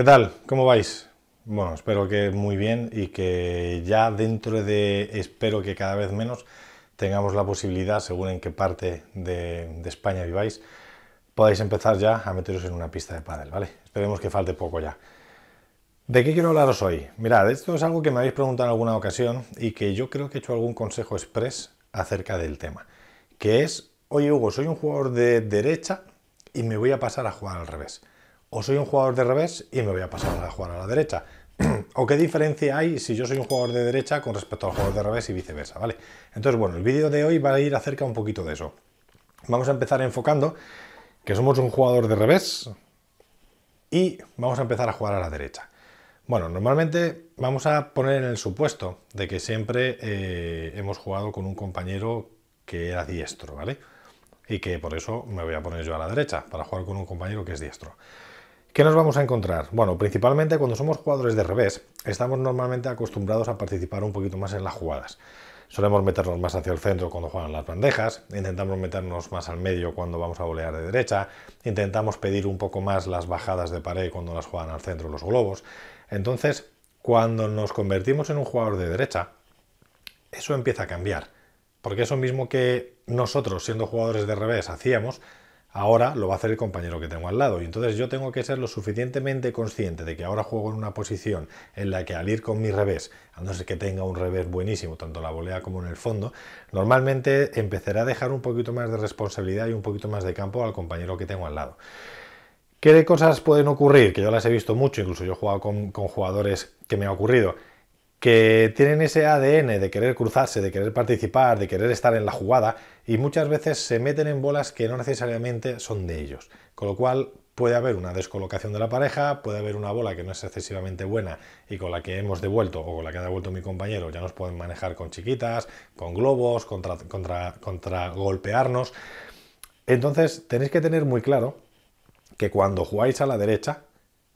¿Qué tal? ¿Cómo vais? Bueno, espero que muy bien y que ya dentro de, espero que cada vez menos, tengamos la posibilidad, según en qué parte de, España viváis, podáis empezar ya a meteros en una pista de pádel, ¿vale? Esperemos que falte poco ya. ¿De qué quiero hablaros hoy? Mirad, esto es algo que me habéis preguntado en alguna ocasión y que yo creo que he hecho algún consejo express acerca del tema, que es, oye Hugo, soy un jugador de derecha y me voy a pasar a jugar al revés o soy un jugador de revés y me voy a pasar a jugar a la derecha. ¿O qué diferencia hay si yo soy un jugador de derecha con respecto al jugador de revés y viceversa? ¿vale? Entonces, bueno, el vídeo de hoy va a ir acerca un poquito de eso. Vamos a empezar enfocando que somos un jugador de revés y vamos a empezar a jugar a la derecha. Bueno, normalmente vamos a poner en el supuesto de que siempre eh, hemos jugado con un compañero que era diestro, ¿vale? Y que por eso me voy a poner yo a la derecha, para jugar con un compañero que es diestro. ¿Qué nos vamos a encontrar? Bueno, principalmente cuando somos jugadores de revés, estamos normalmente acostumbrados a participar un poquito más en las jugadas. Solemos meternos más hacia el centro cuando juegan las bandejas, intentamos meternos más al medio cuando vamos a bolear de derecha, intentamos pedir un poco más las bajadas de pared cuando las juegan al centro los globos. Entonces, cuando nos convertimos en un jugador de derecha, eso empieza a cambiar. Porque eso mismo que nosotros, siendo jugadores de revés, hacíamos, ahora lo va a hacer el compañero que tengo al lado. Y entonces yo tengo que ser lo suficientemente consciente de que ahora juego en una posición en la que al ir con mi revés, a no ser que tenga un revés buenísimo, tanto la volea como en el fondo, normalmente empezaré a dejar un poquito más de responsabilidad y un poquito más de campo al compañero que tengo al lado. ¿Qué cosas pueden ocurrir? Que yo las he visto mucho, incluso yo he jugado con, con jugadores que me ha ocurrido que tienen ese ADN de querer cruzarse, de querer participar, de querer estar en la jugada y muchas veces se meten en bolas que no necesariamente son de ellos. Con lo cual puede haber una descolocación de la pareja, puede haber una bola que no es excesivamente buena y con la que hemos devuelto o con la que ha devuelto mi compañero ya nos pueden manejar con chiquitas, con globos, contra, golpearnos. Entonces tenéis que tener muy claro que cuando jugáis a la derecha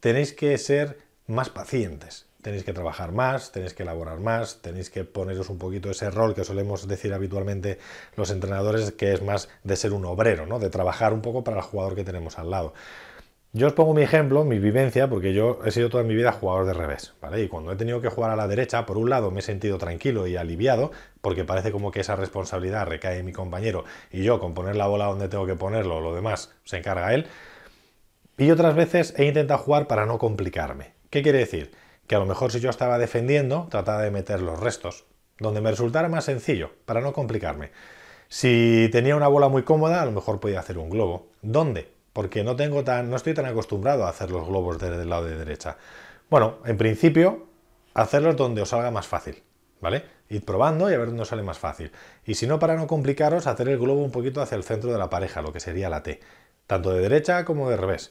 tenéis que ser más pacientes tenéis que trabajar más, tenéis que elaborar más, tenéis que poneros un poquito ese rol que solemos decir habitualmente los entrenadores, que es más de ser un obrero, ¿no? de trabajar un poco para el jugador que tenemos al lado. Yo os pongo mi ejemplo, mi vivencia, porque yo he sido toda mi vida jugador de revés, ¿vale? Y cuando he tenido que jugar a la derecha, por un lado me he sentido tranquilo y aliviado, porque parece como que esa responsabilidad recae en mi compañero y yo con poner la bola donde tengo que ponerlo, lo demás se encarga él. Y otras veces he intentado jugar para no complicarme. ¿Qué quiere decir? que a lo mejor si yo estaba defendiendo, trataba de meter los restos, donde me resultara más sencillo, para no complicarme. Si tenía una bola muy cómoda, a lo mejor podía hacer un globo. ¿Dónde? Porque no, tengo tan, no estoy tan acostumbrado a hacer los globos desde el lado de derecha. Bueno, en principio, hacerlos donde os salga más fácil, ¿vale? Id probando y a ver dónde os sale más fácil. Y si no, para no complicaros, hacer el globo un poquito hacia el centro de la pareja, lo que sería la T, tanto de derecha como de revés.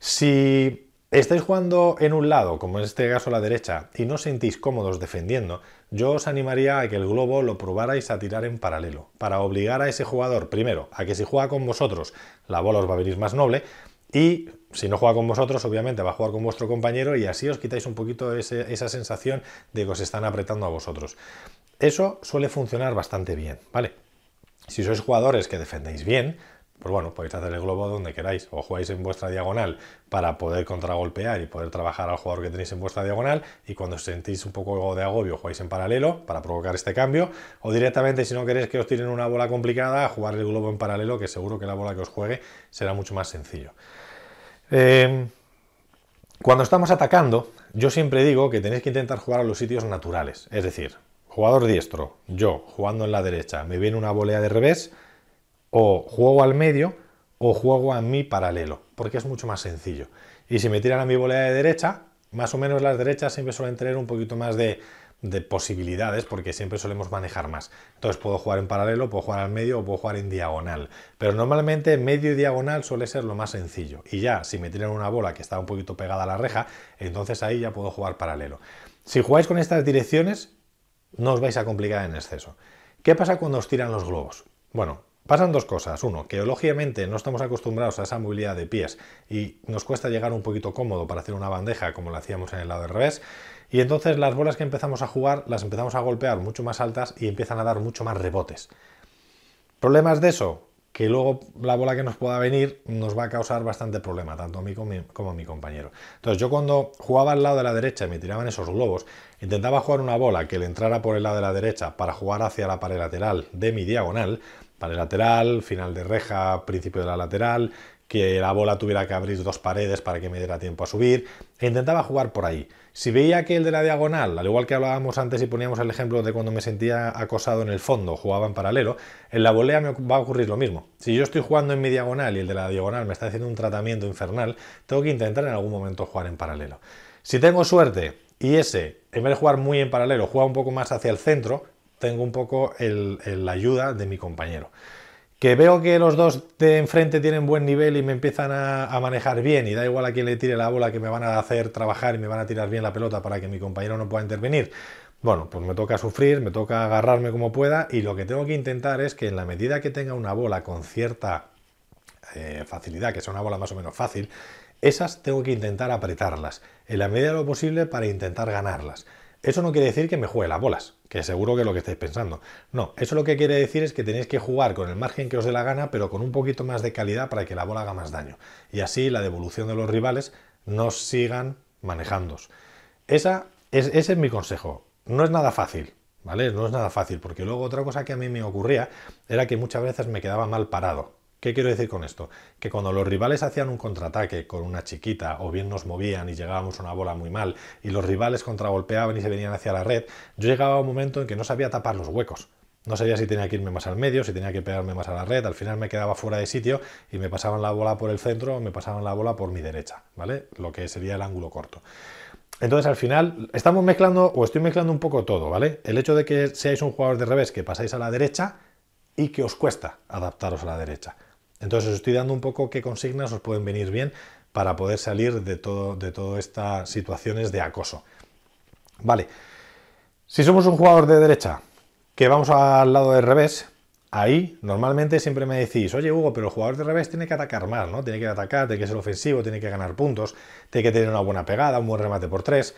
Si estáis jugando en un lado, como en este caso la derecha, y no sentís cómodos defendiendo, yo os animaría a que el globo lo probarais a tirar en paralelo, para obligar a ese jugador, primero, a que si juega con vosotros, la bola os va a venir más noble, y si no juega con vosotros, obviamente va a jugar con vuestro compañero y así os quitáis un poquito esa sensación de que os están apretando a vosotros. Eso suele funcionar bastante bien, ¿vale? Si sois jugadores que defendéis bien, pues bueno, podéis hacer el globo donde queráis, o jugáis en vuestra diagonal para poder contragolpear y poder trabajar al jugador que tenéis en vuestra diagonal, y cuando os sentís un poco de agobio, jugáis en paralelo para provocar este cambio, o directamente, si no queréis que os tiren una bola complicada, jugar el globo en paralelo, que seguro que la bola que os juegue será mucho más sencillo. Em, cuando estamos atacando, yo siempre digo que tenéis que intentar jugar a los sitios naturales, es decir, jugador diestro, yo jugando en la derecha, me viene una volea de revés, o juego al medio o juego a mi paralelo, porque es mucho más sencillo. Y si me tiran a mi volea de derecha, más o menos las derechas siempre suelen tener un poquito más de, posibilidades porque siempre solemos manejar más. Entonces puedo jugar en paralelo, puedo jugar al medio o puedo jugar en diagonal. Pero normalmente medio y diagonal suele ser lo más sencillo. Y ya, si me tiran una bola que está un poquito pegada a la reja, entonces ahí ya puedo jugar paralelo. Si jugáis con estas direcciones, no os vais a complicar en exceso. ¿Qué pasa cuando os tiran los globos? Bueno, Pasan dos cosas. Uno, que lógicamente no estamos acostumbrados a esa movilidad de pies y nos cuesta llegar un poquito cómodo para hacer una bandeja como la hacíamos en el lado de revés. Y entonces las bolas que empezamos a jugar las empezamos a golpear mucho más altas y empiezan a dar mucho más rebotes. ¿Problemas de eso? que luego la bola que nos pueda venir nos va a causar bastante problema, tanto a mí como a mi compañero. Entonces yo cuando jugaba al lado de la derecha y me tiraban esos globos, intentaba jugar una bola que le entrara por el lado de la derecha para jugar hacia la pared lateral de mi diagonal, el lateral, final de reja, principio de la lateral, que la bola tuviera que abrir dos paredes para que me diera tiempo a subir, e intentaba jugar por ahí. Si veía que el de la diagonal, al igual que hablábamos antes y poníamos el ejemplo de cuando me sentía acosado en el fondo, jugaba en paralelo, en la volea me va a ocurrir lo mismo. Si yo estoy jugando en mi diagonal y el de la diagonal me está haciendo un tratamiento infernal, tengo que intentar en algún momento jugar en paralelo. Si tengo suerte y ese, en vez de jugar muy en paralelo, juega un poco más hacia el centro, tengo un poco la ayuda de mi compañero. Que veo que los dos de enfrente tienen buen nivel y me empiezan a, manejar bien y da igual a quién le tire la bola que me van a hacer trabajar y me van a tirar bien la pelota para que mi compañero no pueda intervenir. Bueno, pues me toca sufrir, me toca agarrarme como pueda y lo que tengo que intentar es que en la medida que tenga una bola con cierta eh, facilidad, que sea una bola más o menos fácil, esas tengo que intentar apretarlas en la medida de lo posible para intentar ganarlas. Eso no quiere decir que me juegue las bolas, que seguro que es lo que estáis pensando. No, eso lo que quiere decir es que tenéis que jugar con el margen que os dé la gana, pero con un poquito más de calidad para que la bola haga más daño. Y así la devolución de los rivales no sigan manejándos. Esa, ese es mi consejo. No es nada fácil, ¿vale? No es nada fácil, porque luego otra cosa que a mí me ocurría era que muchas veces me quedaba mal parado. ¿Qué quiero decir con esto? Que cuando los rivales hacían un contraataque con una chiquita o bien nos movían y llegábamos a una bola muy mal y los rivales contragolpeaban y se venían hacia la red, yo llegaba a un momento en que no sabía tapar los huecos. No sabía si tenía que irme más al medio, si tenía que pegarme más a la red, al final me quedaba fuera de sitio y me pasaban la bola por el centro o me pasaban la bola por mi derecha, ¿vale? Lo que sería el ángulo corto. Entonces al final estamos mezclando o estoy mezclando un poco todo, ¿vale? El hecho de que seáis un jugador de revés que pasáis a la derecha y que os cuesta adaptaros a la derecha. Entonces os estoy dando un poco qué consignas os pueden venir bien para poder salir de todas de estas situaciones de acoso. Vale, si somos un jugador de derecha que vamos al lado de revés, ahí normalmente siempre me decís, oye Hugo, pero el jugador de revés tiene que atacar más, ¿no? Tiene que atacar, tiene que ser ofensivo, tiene que ganar puntos, tiene que tener una buena pegada, un buen remate por tres.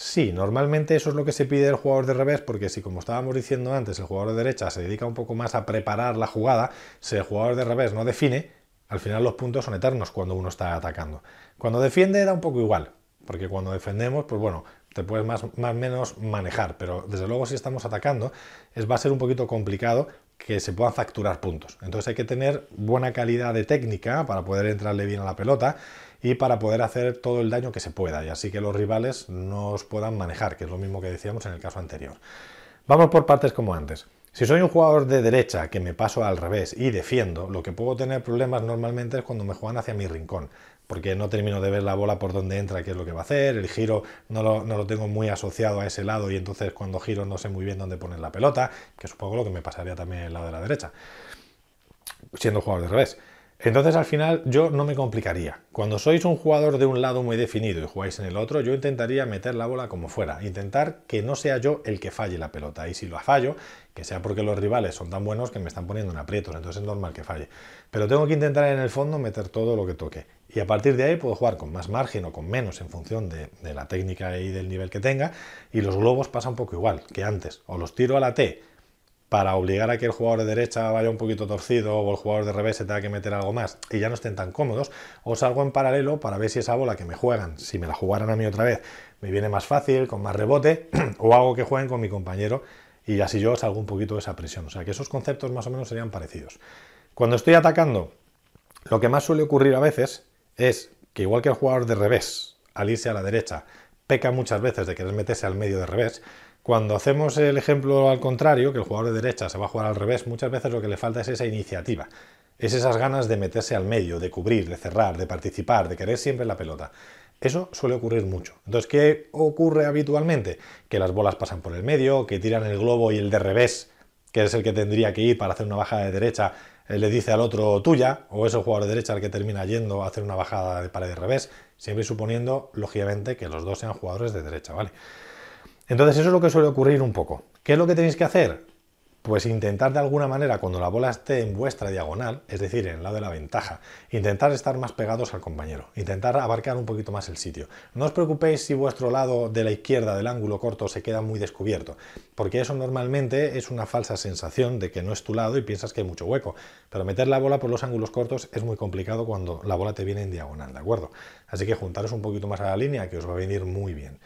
Sí, normalmente eso es lo que se pide al jugador de revés, porque si como estábamos diciendo antes, el jugador de derecha se dedica un poco más a preparar la jugada, si el jugador de revés no define, al final los puntos son eternos cuando uno está atacando. Cuando defiende da un poco igual, porque cuando defendemos, pues bueno, te puedes más o menos manejar, pero desde luego si estamos atacando, es, va a ser un poquito complicado que se puedan facturar puntos. Entonces hay que tener buena calidad de técnica para poder entrarle bien a la pelota y para poder hacer todo el daño que se pueda y así que los rivales no os puedan manejar, que es lo mismo que decíamos en el caso anterior. Vamos por partes como antes. Si soy un jugador de derecha que me paso al revés y defiendo, lo que puedo tener problemas normalmente es cuando me juegan hacia mi rincón porque no termino de ver la bola por dónde entra, qué es lo que va a hacer, el giro no lo, tengo muy asociado a ese lado y entonces cuando giro no sé muy bien dónde poner la pelota, que supongo lo que me pasaría también el lado de la derecha, siendo jugador de revés. Entonces al final yo no me complicaría. Cuando sois un jugador de un lado muy definido y jugáis en el otro, yo intentaría meter la bola como fuera, intentar que no sea yo el que falle la pelota. Y si la fallo, que sea porque los rivales son tan buenos que me están poniendo en aprietos, entonces es normal que falle. Pero tengo que intentar en el fondo meter todo lo que toque. Y a partir de ahí puedo jugar con más margen o con menos en función de, la técnica y del nivel que tenga. Y los globos pasa un poco igual que antes. O los tiro a la T para obligar a que el jugador de derecha vaya un poquito torcido o el jugador de revés se tenga que meter algo más y ya no estén tan cómodos, o salgo en paralelo para ver si esa bola que me juegan, si me la jugaran a mí otra vez, me viene más fácil, con más rebote, o hago que jueguen con mi compañero y así yo salgo un poquito de esa presión. O sea que esos conceptos más o menos serían parecidos. Cuando estoy atacando, lo que más suele ocurrir a veces es que igual que el jugador de revés, al irse a la derecha, peca muchas veces de querer meterse al medio de revés, cuando hacemos el ejemplo al contrario, que el jugador de derecha se va a jugar al revés, muchas veces lo que le falta es esa iniciativa, es esas ganas de meterse al medio, de cubrir, de cerrar, de participar, de querer siempre la pelota. Eso suele ocurrir mucho. Entonces, ¿qué ocurre habitualmente? Que las bolas pasan por el medio, que tiran el globo y el de revés, que es el que tendría que ir para hacer una bajada de derecha, eh, le dice al otro tuya, o es el jugador de derecha el que termina yendo a hacer una bajada de pared de revés, siempre suponiendo, lógicamente, que los dos sean jugadores de derecha, ¿vale? Entonces, eso es lo que suele ocurrir un poco. ¿Qué es lo que tenéis que hacer? Pues intentar de alguna manera, cuando la bola esté en vuestra diagonal, es decir, en el lado de la ventaja, intentar estar más pegados al compañero, intentar abarcar un poquito más el sitio. No os preocupéis si vuestro lado de la izquierda del ángulo corto se queda muy descubierto, porque eso normalmente es una falsa sensación de que no es tu lado y piensas que hay mucho hueco. Pero meter la bola por los ángulos cortos es muy complicado cuando la bola te viene en diagonal, ¿de acuerdo? Así que juntaros un poquito más a la línea, que os va a venir muy bien.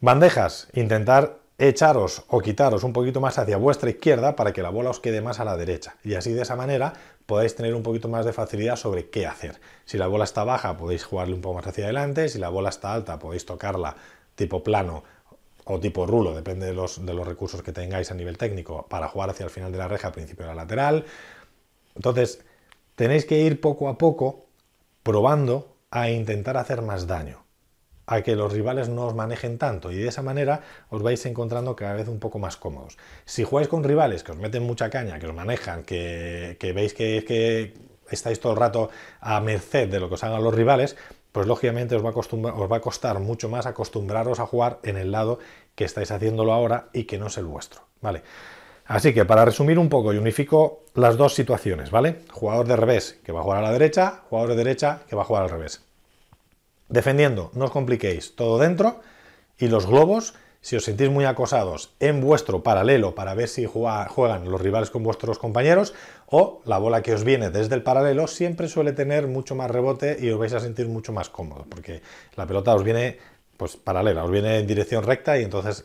Bandejas, intentar echaros o quitaros un poquito más hacia vuestra izquierda para que la bola os quede más a la derecha y así de esa manera podáis tener un poquito más de facilidad sobre qué hacer. Si la bola está baja podéis jugarle un poco más hacia adelante, si la bola está alta podéis tocarla tipo plano o tipo rulo, depende de los, de los recursos que tengáis a nivel técnico para jugar hacia el final de la reja, al principio de la lateral. Entonces tenéis que ir poco a poco probando a intentar hacer más daño a que los rivales no os manejen tanto y de esa manera os vais encontrando cada vez un poco más cómodos. Si jugáis con rivales que os meten mucha caña, que os manejan, que, que veis que, que estáis todo el rato a merced de lo que os hagan los rivales, pues lógicamente os va, a os va, a costar mucho más acostumbraros a jugar en el lado que estáis haciéndolo ahora y que no es el vuestro, ¿vale? Así que para resumir un poco, y unifico las dos situaciones, ¿vale? Jugador de revés que va a jugar a la derecha, jugador de derecha que va a jugar al revés. Defendiendo, no os compliquéis, todo dentro y los globos, si os sentís muy acosados, en vuestro paralelo para ver si juegan los rivales con vuestros compañeros o la bola que os viene desde el paralelo siempre suele tener mucho más rebote y os vais a sentir mucho más cómodos porque la pelota os viene pues paralela, os viene en dirección recta y entonces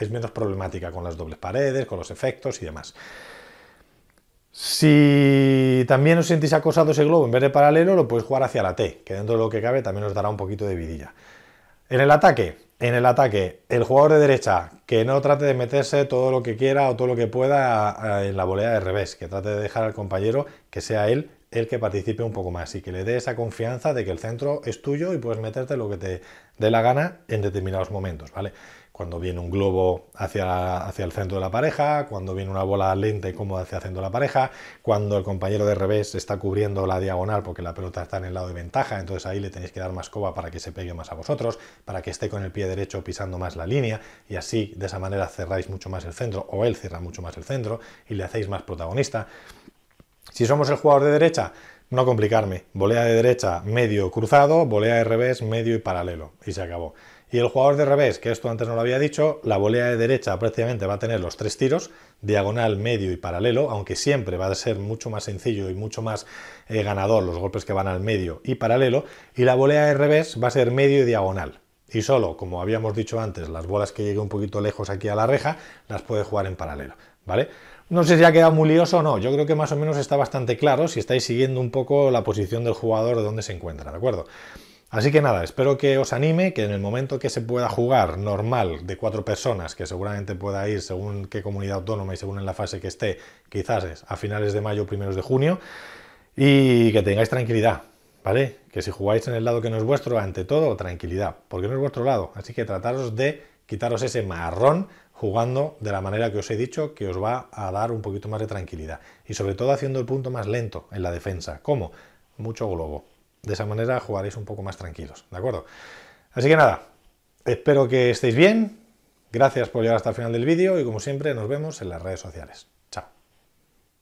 es menos problemática con las dobles paredes, con los efectos y demás. Si también os sentís acosado ese globo en vez de paralelo, lo puedes jugar hacia la T, que dentro de lo que cabe también os dará un poquito de vidilla. En el ataque, en el ataque, el jugador de derecha que no trate de meterse todo lo que quiera o todo lo que pueda eh, en la volea de revés, que trate de dejar al compañero que sea él el que participe un poco más y que le dé esa confianza de que el centro es tuyo y puedes meterte lo que te dé la gana en determinados momentos, ¿vale? cuando viene un globo hacia, hacia el centro de la pareja, cuando viene una bola lenta y cómoda hacia el centro de la pareja, cuando el compañero de revés está cubriendo la diagonal porque la pelota está en el lado de ventaja, entonces ahí le tenéis que dar más coba para que se pegue más a vosotros, para que esté con el pie derecho pisando más la línea y así de esa manera cerráis mucho más el centro o él cierra mucho más el centro y le hacéis más protagonista. Si somos el jugador de derecha, no complicarme, volea de derecha, medio cruzado, volea de revés, medio y paralelo y se acabó. Y el jugador de revés, que esto antes no lo había dicho, la volea de derecha prácticamente va a tener los tres tiros, diagonal, medio y paralelo, aunque siempre va a ser mucho más sencillo y mucho más eh, ganador los golpes que van al medio y paralelo, y la volea de revés va a ser medio y diagonal. Y solo, como habíamos dicho antes, las bolas que lleguen un poquito lejos aquí a la reja, las puede jugar en paralelo, ¿vale? No sé si ha quedado muy lioso o no, yo creo que más o menos está bastante claro si estáis siguiendo un poco la posición del jugador de dónde se encuentra, ¿de acuerdo? Así que nada, espero que os anime, que en el momento que se pueda jugar normal de cuatro personas, que seguramente pueda ir según qué comunidad autónoma y según en la fase que esté, quizás es a finales de mayo o primeros de junio, y que tengáis tranquilidad, ¿vale? Que si jugáis en el lado que no es vuestro, ante todo, tranquilidad, porque no es vuestro lado. Así que trataros de quitaros ese marrón jugando de la manera que os he dicho, que os va a dar un poquito más de tranquilidad. Y sobre todo haciendo el punto más lento en la defensa. ¿Cómo? Mucho globo. De esa manera jugaréis un poco más tranquilos, ¿de acuerdo? Así que nada, espero que estéis bien. Gracias por llegar hasta el final del vídeo y como siempre nos vemos en las redes sociales.